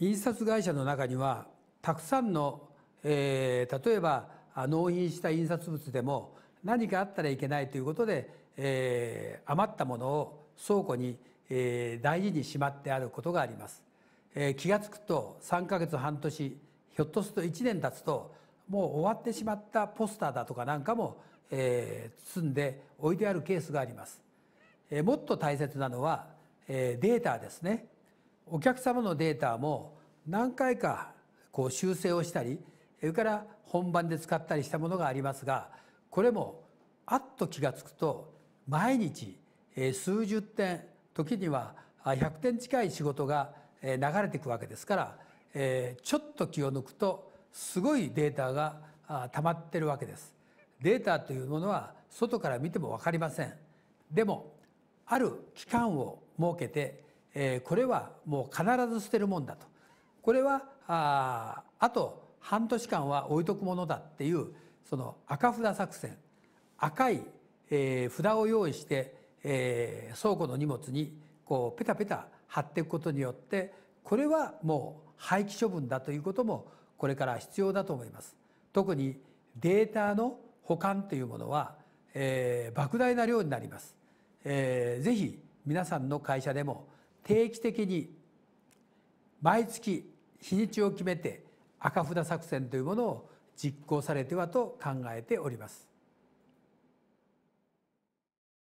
印刷会社の中にはたくさんの、えー、例えば納品した印刷物でも何かあったらいけないということで、えー、余ったものを倉庫に、えー、大事にしまってあることがあります、えー、気が付くと3ヶ月半年ひょっとすると1年経つともう終わってしまったポスターだとかなんかも、えー、包んで置いてあるケースがあります、えー、もっと大切なのは、えー、データですねお客様のデータも何回かこう修正をしたりそれから本番で使ったりしたものがありますがこれもあっと気が付くと毎日数十点時には100点近い仕事が流れていくわけですからちょっと気を抜くとすごいデータが溜まってるわけです。データというものは外から見ても分かりません。でもある期間を設けてこれはもう必ず捨てるもんだとこれはああと半年間は置いとくものだっていうその赤札作戦赤い、えー、札を用意して、えー、倉庫の荷物にこうペタペタ貼っていくことによってこれはもう廃棄処分だということもこれから必要だと思います。特にデータの保管というものは、えー、莫大な量になります、えー、ぜひ皆さんの会社でも定期的に毎月日にちを決めて赤札作戦というものを実行されてはと考えております。